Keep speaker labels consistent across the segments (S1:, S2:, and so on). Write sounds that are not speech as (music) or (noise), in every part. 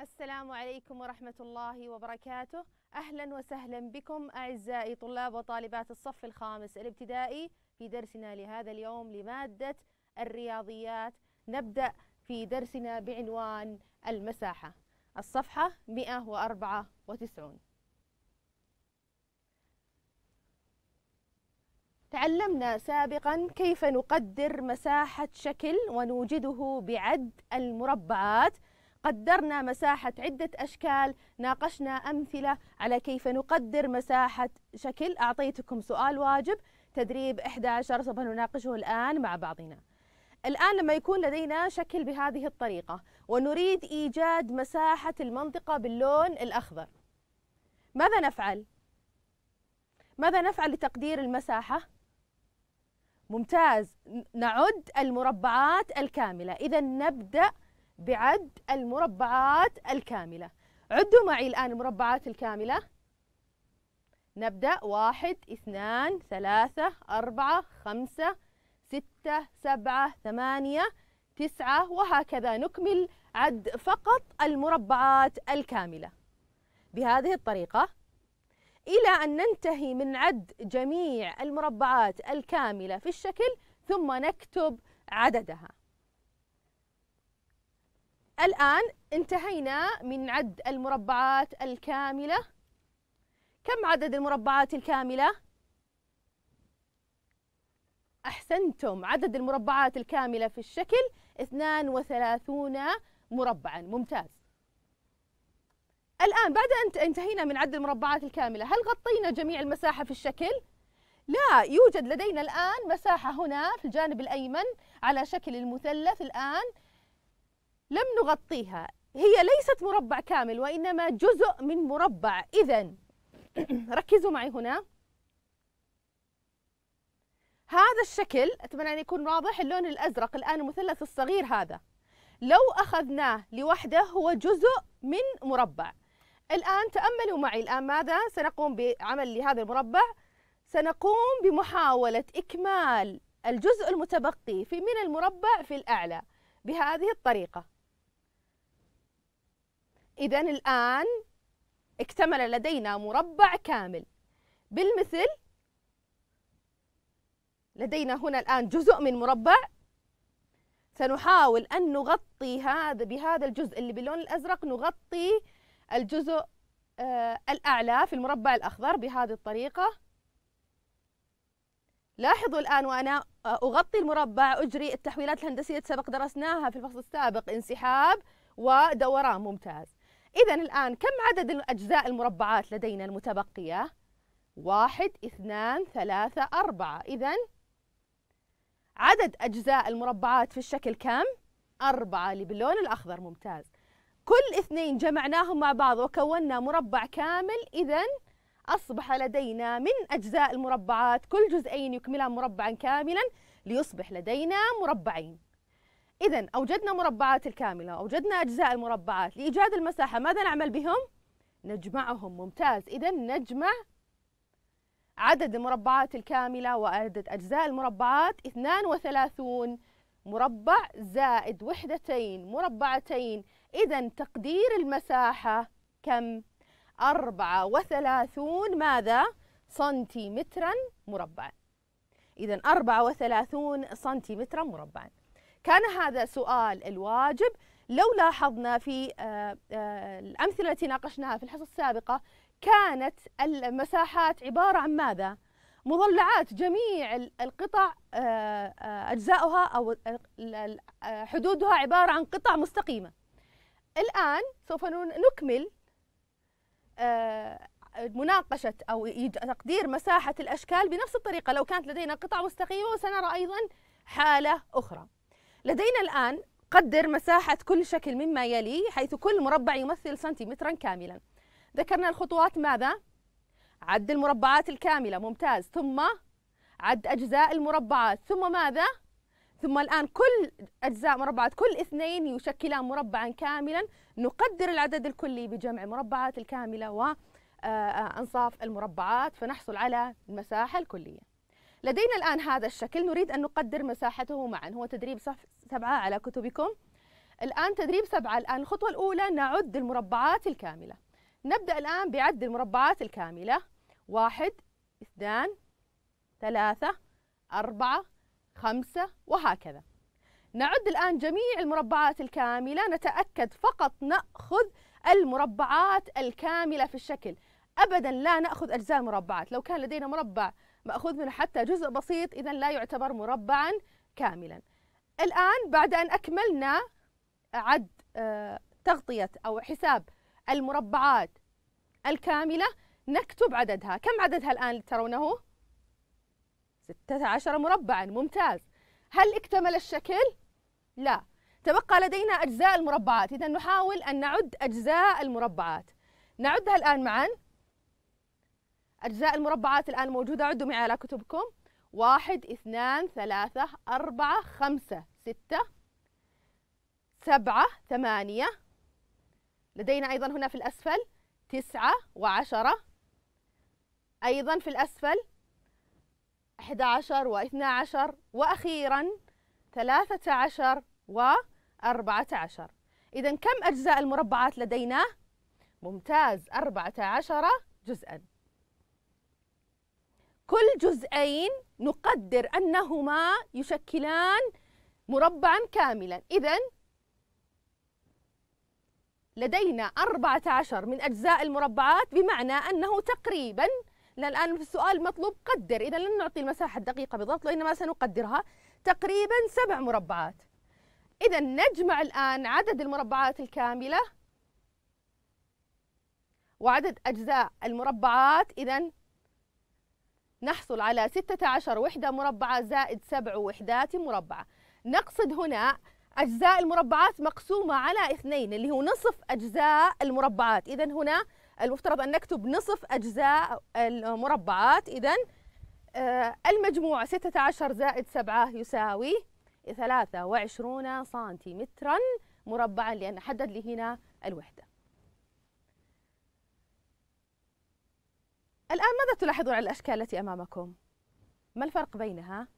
S1: السلام عليكم ورحمة الله وبركاته أهلا وسهلا بكم أعزائي طلاب وطالبات الصف الخامس الابتدائي في درسنا لهذا اليوم لمادة الرياضيات نبدأ في درسنا بعنوان المساحة الصفحة 194 تعلمنا سابقا كيف نقدر مساحة شكل ونوجده بعد المربعات قدرنا مساحة عدة أشكال ناقشنا أمثلة على كيف نقدر مساحة شكل أعطيتكم سؤال واجب تدريب 11 سوف نناقشه الآن مع بعضنا الآن لما يكون لدينا شكل بهذه الطريقة ونريد إيجاد مساحة المنطقة باللون الأخضر ماذا نفعل؟ ماذا نفعل لتقدير المساحة؟ ممتاز نعد المربعات الكاملة إذا نبدأ بعد المربعات الكاملة عدوا معي الآن المربعات الكاملة نبدأ واحد اثنان ثلاثة أربعة خمسة ستة سبعة ثمانية تسعة وهكذا نكمل عد فقط المربعات الكاملة بهذه الطريقة إلى أن ننتهي من عد جميع المربعات الكاملة في الشكل ثم نكتب عددها الآن انتهينا من عد المربعات الكاملة كم عدد المربعات الكاملة؟ أحسنتم عدد المربعات الكاملة في الشكل 32 مربعا ممتاز الآن بعد أن انتهينا من عد المربعات الكاملة هل غطينا جميع المساحة في الشكل؟ لا يوجد لدينا الآن مساحة هنا في الجانب الأيمن على شكل المثلث الآن لم نغطيها هي ليست مربع كامل وإنما جزء من مربع إذا (clears throat) ركزوا معي هنا هذا الشكل أتمنى أن يكون واضح اللون الأزرق الآن المثلث الصغير هذا لو أخذناه لوحده هو جزء من مربع الآن تأملوا معي الآن ماذا سنقوم بعمل لهذا المربع سنقوم بمحاولة إكمال الجزء المتبقي في من المربع في الأعلى بهذه الطريقة إذا الآن اكتمل لدينا مربع كامل بالمثل لدينا هنا الآن جزء من مربع سنحاول أن نغطي هذا بهذا الجزء اللي باللون الأزرق نغطي الجزء آه، الأعلى في المربع الأخضر بهذه الطريقة لاحظوا الآن وأنا آه، أغطي المربع أجري التحويلات الهندسية سبق درسناها في الفصل السابق انسحاب ودوران ممتاز إذا الآن كم عدد الأجزاء المربعات لدينا المتبقية؟ واحد اثنان ثلاثة أربعة إذا عدد أجزاء المربعات في الشكل كم؟ أربعة اللي باللون الأخضر ممتاز كل اثنين جمعناهم مع بعض وكونا مربع كامل إذا أصبح لدينا من أجزاء المربعات كل جزئين يكملان مربعا كاملا ليصبح لدينا مربعين إذا أوجدنا مربعات الكاملة، أوجدنا أجزاء المربعات، لإيجاد المساحة ماذا نعمل بهم؟ نجمعهم، ممتاز، إذا نجمع عدد المربعات الكاملة وعدد أجزاء المربعات 32 مربع زائد وحدتين مربعتين، إذا تقدير المساحة كم؟ 34 ماذا؟ سنتيمترا مربعا. إذا 34 سنتيمترا مربعا. كان هذا سؤال الواجب لو لاحظنا في آه، آه، الأمثلة التي ناقشناها في الحصة السابقة كانت المساحات عبارة عن ماذا؟ مضلعات جميع القطع آه، أجزاؤها أو حدودها عبارة عن قطع مستقيمة الآن سوف نكمل مناقشة أو تقدير مساحة الأشكال بنفس الطريقة لو كانت لدينا قطع مستقيمة وسنرى أيضا حالة أخرى لدينا الآن قدر مساحة كل شكل مما يلي حيث كل مربع يمثل سنتيمترا كاملا ذكرنا الخطوات ماذا؟ عد المربعات الكاملة ممتاز ثم عد أجزاء المربعات ثم ماذا؟ ثم الآن كل أجزاء مربعات كل اثنين يشكلان مربعا كاملا نقدر العدد الكلي بجمع مربعات الكاملة وأنصاف آه، آه، المربعات فنحصل على المساحة الكلية لدينا الآن هذا الشكل نريد أن نقدر مساحته معا هو تدريب سبعة على كتبكم الآن تدريب سبعة الآن الخطوة الأولى نعد المربعات الكاملة نبدأ الآن بعد المربعات الكاملة واحد اثنان ثلاثة أربعة خمسة وهكذا نعد الآن جميع المربعات الكاملة نتأكد فقط نأخذ المربعات الكاملة في الشكل أبدا لا نأخذ أجزاء المربعات لو كان لدينا مربع مأخوذ منه حتى جزء بسيط إذا لا يعتبر مربعا كاملا الآن بعد أن أكملنا عد آه، تغطية أو حساب المربعات الكاملة نكتب عددها كم عددها الآن ترونه؟ 16 مربعا ممتاز هل اكتمل الشكل؟ لا تبقى لدينا أجزاء المربعات إذا نحاول أن نعد أجزاء المربعات نعدها الآن معا أجزاء المربعات الآن موجودة عدوا معي على كتبكم واحد اثنان ثلاثة أربعة خمسة ستة سبعة ثمانية لدينا أيضا هنا في الأسفل تسعة وعشرة أيضا في الأسفل 11 واثنى عشر وأخيرا ثلاثة عشر وأربعة عشر إذا كم أجزاء المربعات لدينا؟ ممتاز أربعة عشر جزءاً كل جزئين نقدر أنهما يشكلان مربعا كاملا إذا لدينا 14 من أجزاء المربعات بمعنى أنه تقريبا الآن في السؤال مطلوب قدر إذا لن نعطي المساحة الدقيقة بالضبط وإنما سنقدرها تقريبا سبع مربعات إذا نجمع الآن عدد المربعات الكاملة وعدد أجزاء المربعات إذا نحصل على 16 وحدة مربعة زائد 7 وحدات مربعة نقصد هنا أجزاء المربعات مقسومة على اثنين اللي هو نصف أجزاء المربعات إذا هنا المفترض أن نكتب نصف أجزاء المربعات إذا آه، المجموع 16 زائد 7 يساوي 23 سنتيمترا مربعا لأن حدد لي هنا الوحدة الآن ماذا تلاحظون على الأشكال التي أمامكم؟ ما الفرق بينها؟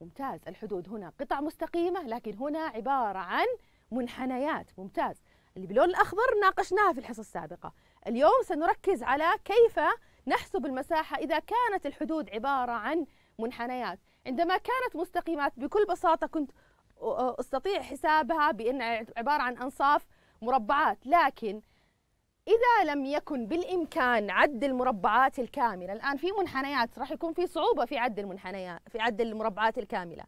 S1: ممتاز الحدود هنا قطع مستقيمة لكن هنا عبارة عن منحنيات ممتاز اللي باللون الأخضر ناقشناها في الحصة السابقة اليوم سنركز على كيف نحسب المساحة إذا كانت الحدود عبارة عن منحنيات عندما كانت مستقيمات بكل بساطة كنت أستطيع حسابها بأنها عبارة عن أنصاف مربعات لكن إذا لم يكن بالإمكان عد المربعات الكاملة الآن في منحنيات راح يكون في صعوبة في عد المنحنيات في عد المربعات الكاملة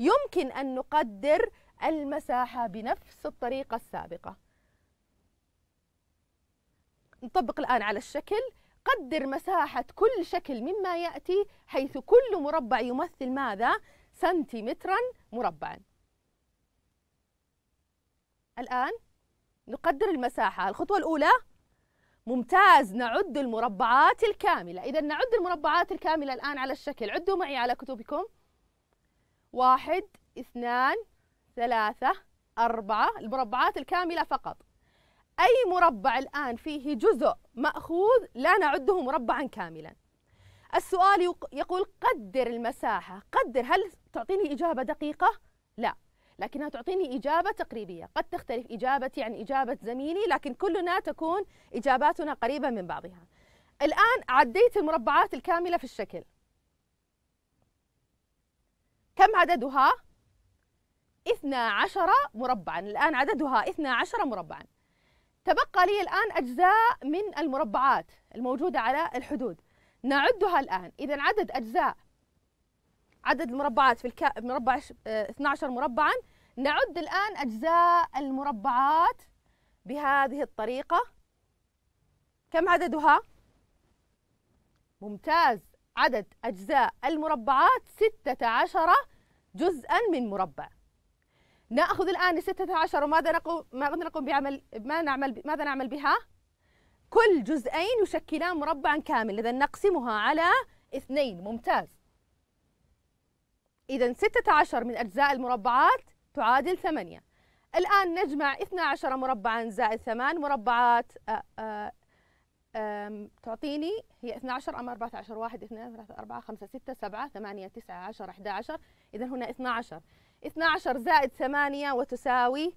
S1: يمكن أن نقدر المساحة بنفس الطريقة السابقة نطبق الآن على الشكل قدر مساحة كل شكل مما يأتي حيث كل مربع يمثل ماذا؟ سنتيمترا مربعا الآن نقدر المساحة الخطوة الأولى ممتاز نعد المربعات الكاملة إذا نعد المربعات الكاملة الآن على الشكل عدوا معي على كتبكم واحد اثنان ثلاثة أربعة المربعات الكاملة فقط أي مربع الآن فيه جزء مأخوذ لا نعده مربعا كاملا السؤال يقول قدر المساحة قدر هل تعطيني إجابة دقيقة؟ لا لكنها تعطيني إجابة تقريبية قد تختلف إجابتي عن إجابة زميلي لكن كلنا تكون إجاباتنا قريبة من بعضها الآن عديت المربعات الكاملة في الشكل كم عددها؟ 12 مربعا الآن عددها 12 مربعا تبقى لي الآن أجزاء من المربعات الموجودة على الحدود نعدها الآن إذا عدد أجزاء عدد المربعات في الكائن مربع 12 آه، مربعا نعد الآن أجزاء المربعات بهذه الطريقة كم عددها؟ ممتاز عدد أجزاء المربعات 16 جزءا من مربع نأخذ الآن 16 وماذا نقوم ماذا نقوم بعمل ما نعمل ماذا نعمل بها؟ كل جزئين يشكلان مربعا كاملا إذا نقسمها على اثنين ممتاز إذا 16 من أجزاء المربعات تعادل 8 الآن نجمع 12 مربعا زائد 8 مربعات آآ آه، آآ آه، آآ تعطيني هي 12 أم 14 1 2 3 4 5 6 7 8 9 10 11 إذا هنا 12 12 زائد 8 وتساوي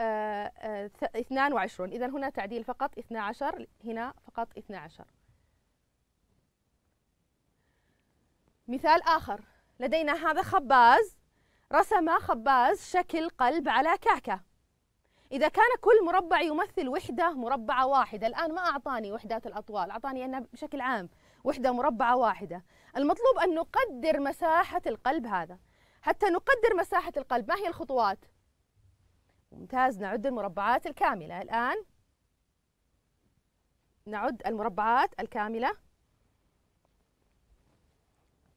S1: 22 آه، إذا هنا تعديل فقط 12 هنا فقط 12 مثال آخر لدينا هذا خباز رسم خباز شكل قلب على كعكة إذا كان كل مربع يمثل وحدة مربعة واحدة الآن ما أعطاني وحدات الأطوال أعطاني أنها بشكل عام وحدة مربعة واحدة المطلوب أن نقدر مساحة القلب هذا حتى نقدر مساحة القلب ما هي الخطوات؟ ممتاز نعد المربعات الكاملة الآن نعد المربعات الكاملة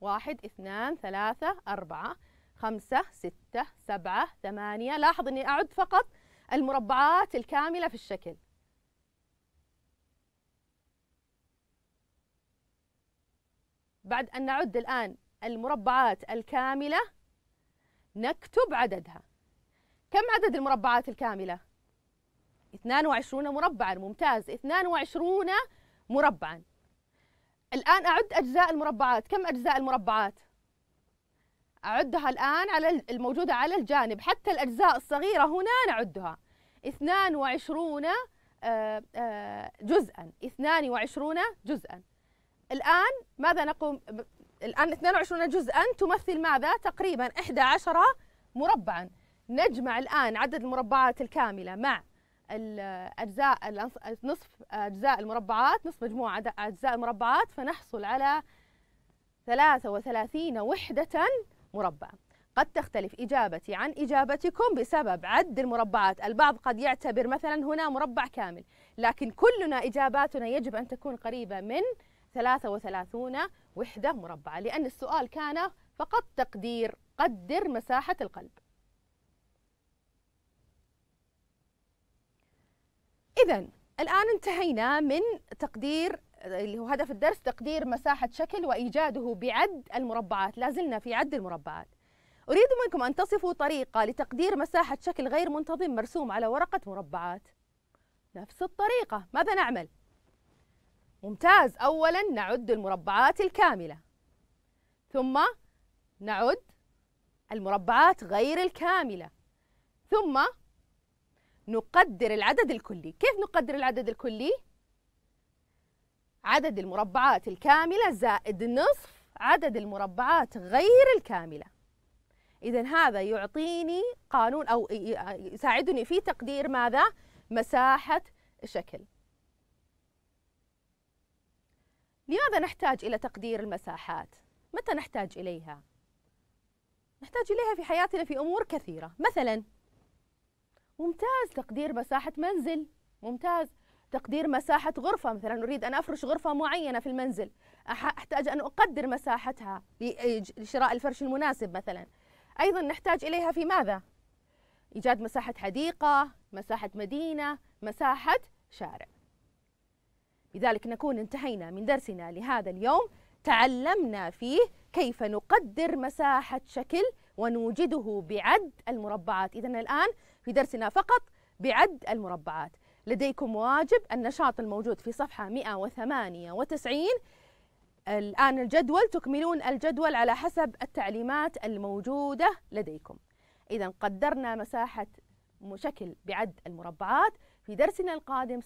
S1: واحد اثنان ثلاثة أربعة خمسة ستة سبعة ثمانية لاحظ أني أعد فقط المربعات الكاملة في الشكل بعد أن نعد الآن المربعات الكاملة نكتب عددها كم عدد المربعات الكاملة؟ 22 مربعا ممتاز 22 مربعا الآن أعد أجزاء المربعات كم أجزاء المربعات؟ أعدها الآن على الموجودة على الجانب حتى الأجزاء الصغيرة هنا نعدها 22 آه، آه، جزءا 22 جزءا الآن ماذا نقوم الآن 22 جزءا تمثل ماذا؟ تقريبا 11 مربعا نجمع الآن عدد المربعات الكاملة مع الأجزاء نصف أجزاء المربعات نصف مجموع أجزاء المربعات فنحصل على 33 وحدة مربع قد تختلف إجابتي عن إجابتكم بسبب عد المربعات البعض قد يعتبر مثلا هنا مربع كامل لكن كلنا إجاباتنا يجب أن تكون قريبة من 33 وحدة مربعة لأن السؤال كان فقط تقدير قدر مساحة القلب إذا الآن انتهينا من تقدير اللي هو هدف الدرس تقدير مساحة شكل وإيجاده بعد المربعات لازلنا في عد المربعات أريد منكم أن تصفوا طريقة لتقدير مساحة شكل غير منتظم مرسوم على ورقة مربعات نفس الطريقة ماذا نعمل؟ ممتاز أولا نعد المربعات الكاملة ثم نعد المربعات غير الكاملة ثم نقدر العدد الكلي كيف نقدر العدد الكلي؟ عدد المربعات الكاملة زائد نصف عدد المربعات غير الكاملة إذا هذا يعطيني قانون أو يساعدني في تقدير ماذا؟ مساحة شكل لماذا نحتاج إلى تقدير المساحات؟ متى نحتاج إليها؟ نحتاج إليها في حياتنا في أمور كثيرة مثلاً ممتاز تقدير مساحة منزل ممتاز تقدير مساحة غرفة مثلا أريد أن أفرش غرفة معينة في المنزل أحتاج أن أقدر مساحتها لشراء الفرش المناسب مثلا أيضا نحتاج إليها في ماذا؟ إيجاد مساحة حديقة مساحة مدينة مساحة شارع لذلك نكون انتهينا من درسنا لهذا اليوم تعلمنا فيه كيف نقدر مساحة شكل ونوجده بعد المربعات إذا الآن في درسنا فقط بعد المربعات لديكم واجب النشاط الموجود في صفحة 198 الآن الجدول تكملون الجدول على حسب التعليمات الموجودة لديكم إذا قدرنا مساحة شكل بعد المربعات في درسنا القادم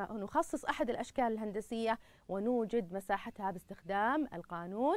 S1: سنخصص أحد الأشكال الهندسية ونوجد مساحتها باستخدام القانون